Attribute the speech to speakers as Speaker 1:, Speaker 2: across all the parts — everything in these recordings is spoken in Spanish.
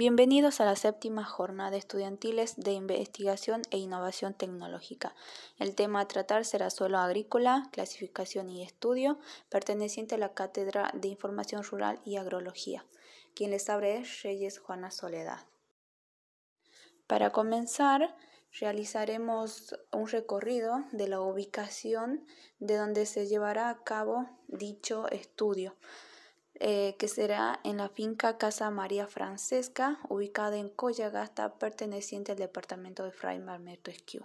Speaker 1: Bienvenidos a la séptima jornada estudiantiles de investigación e innovación tecnológica. El tema a tratar será suelo agrícola, clasificación y estudio, perteneciente a la Cátedra de Información Rural y Agrología. Quien les abre es Reyes Juana Soledad. Para comenzar, realizaremos un recorrido de la ubicación de donde se llevará a cabo dicho estudio eh, que será en la finca Casa María Francesca, ubicada en Collagasta, perteneciente al departamento de Fray Marmeto Esquiú.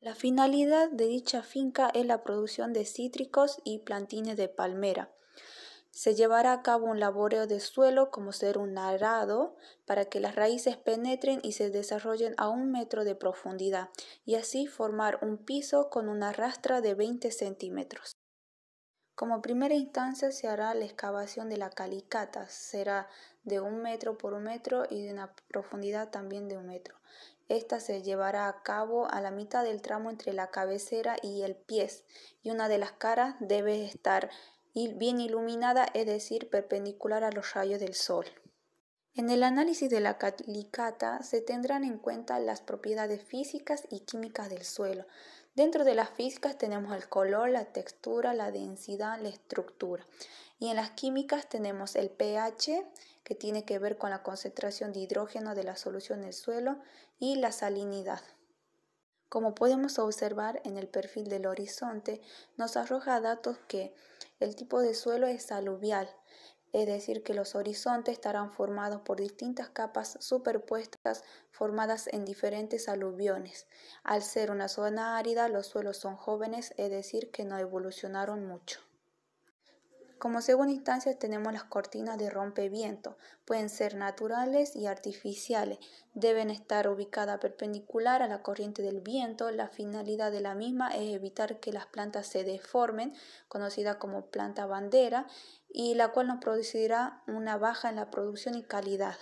Speaker 1: La finalidad de dicha finca es la producción de cítricos y plantines de palmera. Se llevará a cabo un laboreo de suelo como ser un arado para que las raíces penetren y se desarrollen a un metro de profundidad y así formar un piso con una rastra de 20 centímetros. Como primera instancia se hará la excavación de la calicata, será de un metro por un metro y de una profundidad también de un metro. Esta se llevará a cabo a la mitad del tramo entre la cabecera y el pies y una de las caras debe estar bien iluminada, es decir, perpendicular a los rayos del sol. En el análisis de la calicata se tendrán en cuenta las propiedades físicas y químicas del suelo, Dentro de las físicas tenemos el color, la textura, la densidad, la estructura. Y en las químicas tenemos el pH, que tiene que ver con la concentración de hidrógeno de la solución del suelo, y la salinidad. Como podemos observar en el perfil del horizonte, nos arroja datos que el tipo de suelo es aluvial, es decir, que los horizontes estarán formados por distintas capas superpuestas formadas en diferentes aluviones. Al ser una zona árida, los suelos son jóvenes, es decir, que no evolucionaron mucho. Como segunda instancia tenemos las cortinas de rompeviento. Pueden ser naturales y artificiales. Deben estar ubicadas perpendicular a la corriente del viento. La finalidad de la misma es evitar que las plantas se deformen, conocida como planta bandera, y la cual nos producirá una baja en la producción y calidad.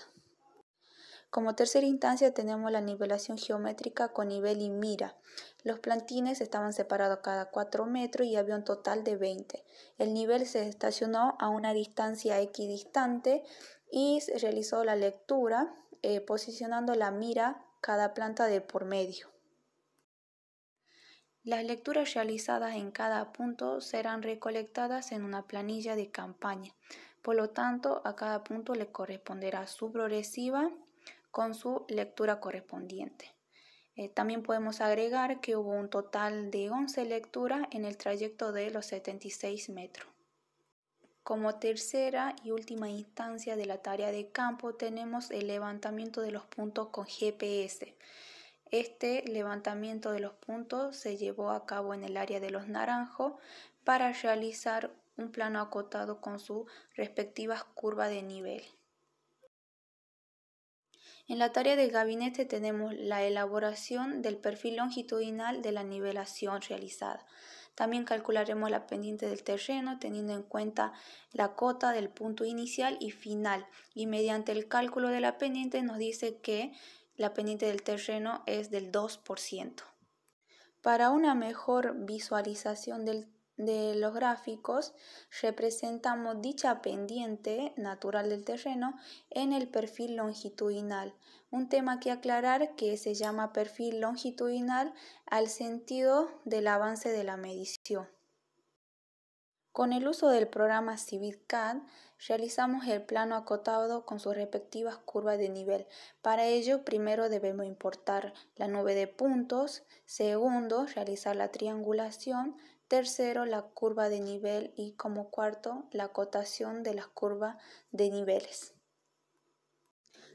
Speaker 1: Como tercera instancia tenemos la nivelación geométrica con nivel y mira. Los plantines estaban separados cada 4 metros y había un total de 20. El nivel se estacionó a una distancia equidistante y se realizó la lectura eh, posicionando la mira cada planta de por medio. Las lecturas realizadas en cada punto serán recolectadas en una planilla de campaña. Por lo tanto, a cada punto le corresponderá su progresiva con su lectura correspondiente. Eh, también podemos agregar que hubo un total de 11 lecturas en el trayecto de los 76 metros. Como tercera y última instancia de la tarea de campo tenemos el levantamiento de los puntos con GPS. Este levantamiento de los puntos se llevó a cabo en el área de los naranjos para realizar un plano acotado con sus respectivas curvas de nivel. En la tarea del gabinete tenemos la elaboración del perfil longitudinal de la nivelación realizada. También calcularemos la pendiente del terreno teniendo en cuenta la cota del punto inicial y final. Y mediante el cálculo de la pendiente nos dice que la pendiente del terreno es del 2%. Para una mejor visualización del de los gráficos representamos dicha pendiente natural del terreno en el perfil longitudinal. Un tema que aclarar que se llama perfil longitudinal al sentido del avance de la medición. Con el uso del programa CivicCAD realizamos el plano acotado con sus respectivas curvas de nivel. Para ello, primero debemos importar la nube de puntos, segundo, realizar la triangulación, tercero la curva de nivel y como cuarto la cotación de las curvas de niveles.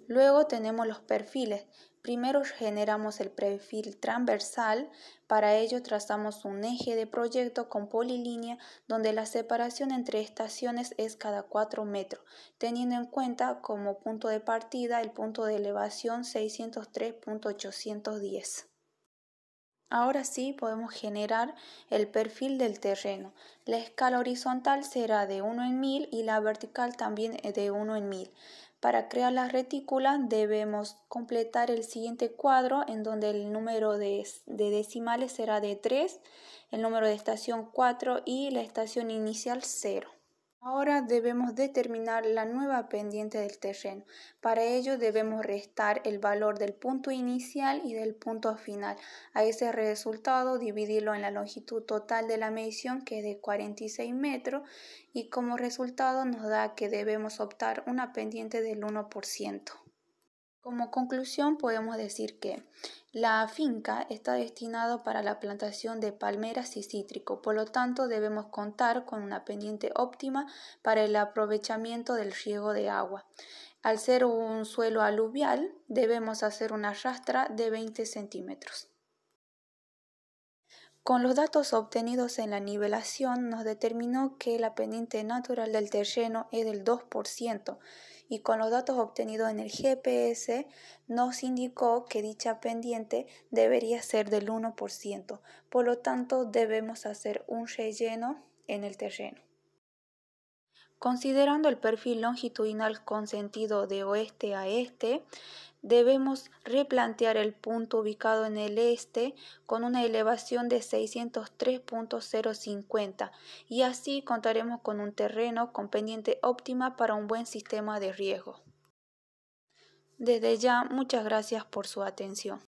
Speaker 1: Luego tenemos los perfiles. Primero generamos el perfil transversal, para ello trazamos un eje de proyecto con polilínea donde la separación entre estaciones es cada 4 metros, teniendo en cuenta como punto de partida el punto de elevación 603.810. Ahora sí podemos generar el perfil del terreno. La escala horizontal será de 1 en 1000 y la vertical también eh, de 1 en 1000. Para crear las retículas debemos completar el siguiente cuadro en donde el número de, de, decimales será de 3, el número de estación 4 y la estación inicial 0. Ahora debemos determinar la nueva pendiente del terreno. Para ello debemos restar el valor del punto inicial y del punto final. A ese resultado dividirlo en la longitud total de la medición que es de 46 metros y como resultado nos da que debemos optar una pendiente del 1%. Como conclusión podemos decir que la finca está destinada para la plantación de palmeras y cítrico, por lo tanto debemos contar con una pendiente óptima para el aprovechamiento del riego de agua. Al ser un suelo aluvial, debemos hacer una rastra de 20 centímetros. Con los datos obtenidos en la nivelación, nos determinó que la pendiente natural del terreno es del 2% y con los datos obtenidos en el GPS nos indicó que dicha pendiente debería ser del 1%, por lo tanto debemos hacer un relleno en el terreno. Considerando el perfil longitudinal con sentido de oeste a este, debemos replantear el punto ubicado en el este con una elevación de 603.050 y así contaremos con un terreno con pendiente óptima para un buen sistema de riego. Desde ya, muchas gracias por su atención.